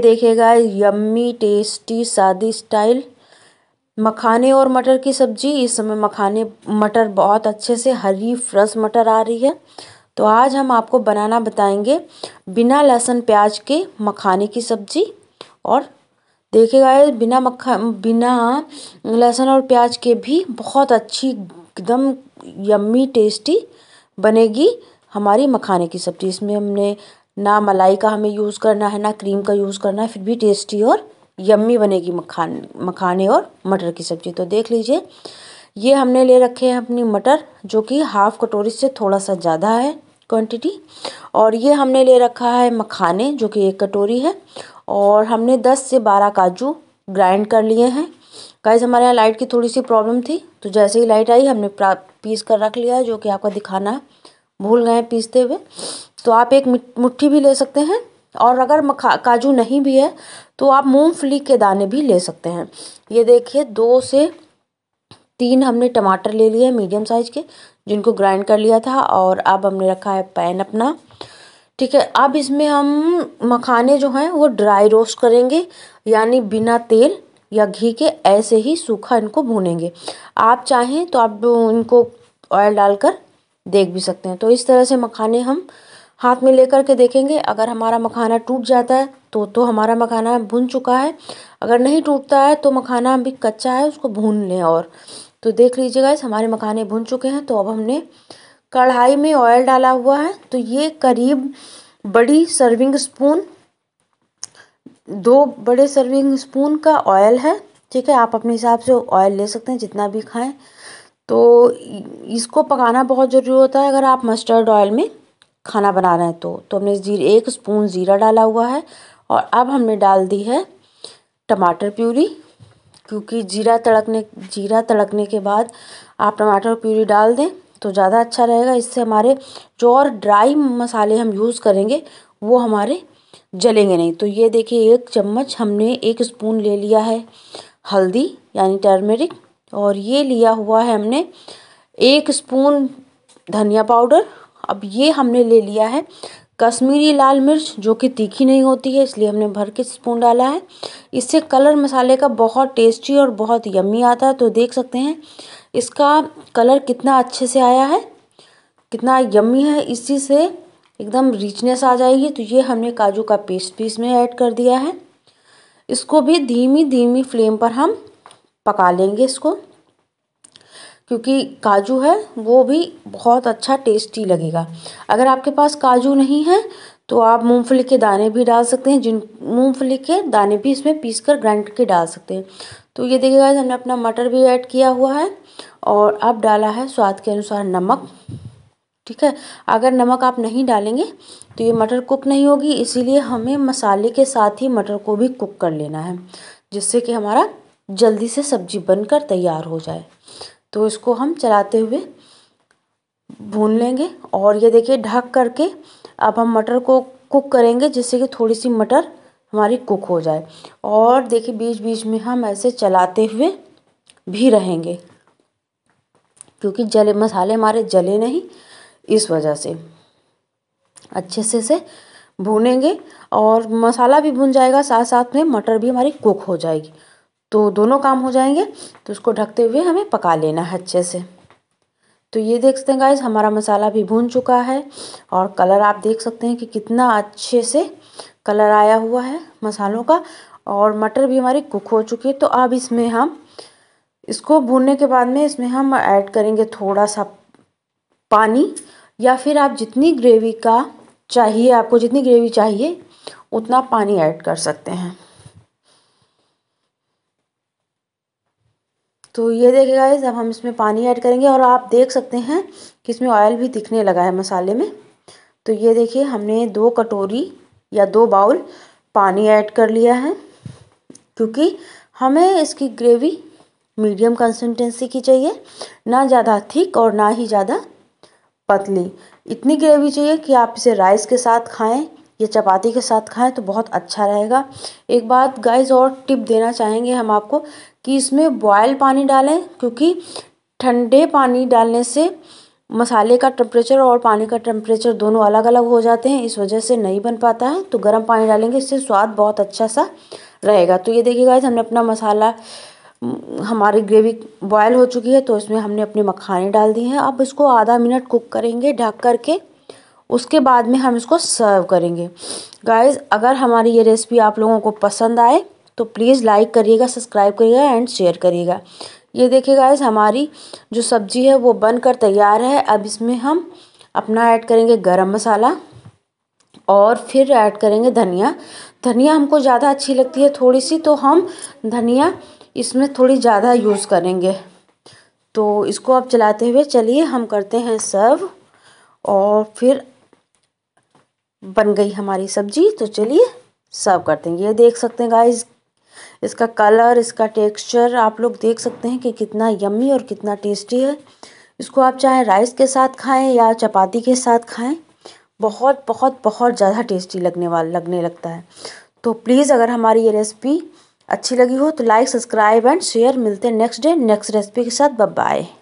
देखेगा देखिएगा yummy tasty सादी स्टाइल मखाने और मटर की सब्जी इस समय मखाने मटर बहुत अच्छे से हरी फ्रेश मटर आ रही है तो आज हम आपको बनाना बताएंगे बिना लहसुन प्याज के मखाने की सब्जी और देखेगा बिना मखा बिना लहसुन और प्याज के भी बहुत अच्छी एकदम यम्मी टेस्टी बनेगी हमारी मखाने की सब्ज़ी इसमें हमने ना मलाई का हमें यूज़ करना है ना क्रीम का यूज़ करना है फिर भी टेस्टी और यम्मी बनेगी मखान मखाने और मटर की सब्ज़ी तो देख लीजिए ये हमने ले रखे हैं अपनी मटर जो कि हाफ़ कटोरी से थोड़ा सा ज़्यादा है क्वांटिटी और ये हमने ले रखा है मखाने जो कि एक कटोरी है और हमने दस से बारह काजू ग्राइंड कर लिए हैं गाइज हमारे यहाँ लाइट की थोड़ी सी प्रॉब्लम थी तो जैसे ही लाइट आई हमने पीस कर रख लिया जो कि आपका दिखाना भूल गए पीसते हुए तो आप एक मुट्ठी भी ले सकते हैं और अगर काजू नहीं भी है तो आप मूंगफली के दाने भी ले सकते हैं ये देखिए दो से तीन हमने टमाटर ले लिए मीडियम साइज़ के जिनको ग्राइंड कर लिया था और अब हमने रखा है पैन अपना ठीक है अब इसमें हम मखाने जो हैं वो ड्राई रोस्ट करेंगे यानी बिना तेल या घी के ऐसे ही सूखा इनको भूनेंगे आप चाहें तो आप इनको ऑयल डालकर देख भी सकते हैं तो इस तरह से मखाने हम हाथ में लेकर के देखेंगे अगर हमारा मखाना टूट जाता है तो तो हमारा मखाना भुन चुका है अगर नहीं टूटता है तो मखाना अभी कच्चा है उसको भून लें और तो देख लीजिएगा इस हमारे मखाने भुन चुके हैं तो अब हमने कढ़ाई में ऑयल डाला हुआ है तो ये करीब बड़ी सर्विंग स्पून दो बड़े सर्विंग स्पून का ऑयल है ठीक है आप अपने हिसाब से ऑयल ले सकते हैं जितना भी खाएं तो इसको पकाना बहुत ज़रूरी होता है अगर आप मस्टर्ड ऑयल में खाना बना रहे हैं तो तो हमने जीर एक स्पून ज़ीरा डाला हुआ है और अब हमने डाल दी है टमाटर प्यूरी क्योंकि जीरा तड़कने जीरा तड़कने के बाद आप टमाटर प्यूरी डाल दें तो ज़्यादा अच्छा रहेगा इससे हमारे जो और ड्राई मसाले हम यूज़ करेंगे वो हमारे जलेंगे नहीं तो ये देखिए एक चम्मच हमने एक स्पून ले लिया है हल्दी यानी टर्मेरिक और ये लिया हुआ है हमने एक स्पून धनिया पाउडर अब ये हमने ले लिया है कश्मीरी लाल मिर्च जो कि तीखी नहीं होती है इसलिए हमने भर के स्पून डाला है इससे कलर मसाले का बहुत टेस्टी और बहुत यम्मी आता है तो देख सकते हैं इसका कलर कितना अच्छे से आया है कितना यम्मी है इसी से एकदम रिचनेस आ जाएगी तो ये हमने काजू का पेस्ट भी इसमें ऐड कर दिया है इसको भी धीमी धीमी फ्लेम पर हम पका लेंगे इसको क्योंकि काजू है वो भी बहुत अच्छा टेस्टी लगेगा अगर आपके पास काजू नहीं है तो आप मूंगफली के दाने भी डाल सकते हैं जिन मूंगफली के दाने भी इसमें पीस कर ग्राइंड के डाल सकते हैं तो ये देखिएगा हमने अपना मटर भी ऐड किया हुआ है और अब डाला है स्वाद के अनुसार नमक ठीक है अगर नमक आप नहीं डालेंगे तो ये मटर कुक नहीं होगी इसीलिए हमें मसाले के साथ ही मटर को भी कुक कर लेना है जिससे कि हमारा जल्दी से सब्जी बनकर तैयार हो जाए तो इसको हम चलाते हुए भून लेंगे और ये देखिए ढक करके अब हम मटर को कुक करेंगे जिससे कि थोड़ी सी मटर हमारी कुक हो जाए और देखिए बीच बीच में हम ऐसे चलाते हुए भी रहेंगे क्योंकि जले मसाले हमारे जले नहीं इस वजह से अच्छे से से भूनेंगे और मसाला भी भुन जाएगा साथ साथ में मटर भी हमारी कुक हो जाएगी तो दोनों काम हो जाएंगे तो उसको ढकते हुए हमें पका लेना है अच्छे से तो ये देख सकते हैं गाइज़ हमारा मसाला भी भून चुका है और कलर आप देख सकते हैं कि कितना अच्छे से कलर आया हुआ है मसालों का और मटर भी हमारी कुक हो चुकी है तो अब इसमें हम इसको भूनने के बाद में इसमें हम ऐड करेंगे थोड़ा सा पानी या फिर आप जितनी ग्रेवी का चाहिए आपको जितनी ग्रेवी चाहिए उतना पानी ऐड कर सकते हैं तो ये देखिए गाइज अब हम इसमें पानी ऐड करेंगे और आप देख सकते हैं कि इसमें ऑयल भी दिखने लगा है मसाले में तो ये देखिए हमने दो कटोरी या दो बाउल पानी ऐड कर लिया है क्योंकि हमें इसकी ग्रेवी मीडियम कंसिस्टेंसी की चाहिए ना ज़्यादा थिक और ना ही ज़्यादा पतली इतनी ग्रेवी चाहिए कि आप इसे राइस के साथ खाएं ये चपाती के साथ खाएँ तो बहुत अच्छा रहेगा एक बात गाइज़ और टिप देना चाहेंगे हम आपको कि इसमें बॉयल पानी डालें क्योंकि ठंडे पानी डालने से मसाले का टेम्परेचर और पानी का टेम्परेचर दोनों अलग अलग हो जाते हैं इस वजह से नहीं बन पाता है तो गर्म पानी डालेंगे इससे स्वाद बहुत अच्छा सा रहेगा तो ये देखिए गाइज हमने अपना मसाला हम्म, हमारी ग्रेवी बॉयल हो चुकी है तो इसमें हमने अपने मखाने डाल दिए हैं अब इसको आधा मिनट कुक करेंगे ढक करके उसके बाद में हम इसको सर्व करेंगे गाइस अगर हमारी ये रेसिपी आप लोगों को पसंद आए तो प्लीज़ लाइक करिएगा सब्सक्राइब करिएगा एंड शेयर करिएगा ये देखिए गाइस हमारी जो सब्ज़ी है वो बनकर तैयार है अब इसमें हम अपना ऐड करेंगे गरम मसाला और फिर ऐड करेंगे धनिया धनिया हमको ज़्यादा अच्छी लगती है थोड़ी सी तो हम धनिया इसमें थोड़ी ज़्यादा यूज़ करेंगे तो इसको अब चलाते हुए चलिए हम करते हैं सर्व और फिर बन गई हमारी सब्जी तो चलिए सर्व करते हैं ये देख सकते हैं गाइस इसका कलर इसका टेक्सचर आप लोग देख सकते हैं कि कितना यम्मी और कितना टेस्टी है इसको आप चाहे राइस के साथ खाएं या चपाती के साथ खाएं बहुत बहुत बहुत ज़्यादा टेस्टी लगने वाला लगने लगता है तो प्लीज़ अगर हमारी ये रेसिपी अच्छी लगी हो तो लाइक सब्सक्राइब एंड शेयर मिलते हैं नेक्स्ट डे नेक्स्ट रेसिपी के साथ बब बाय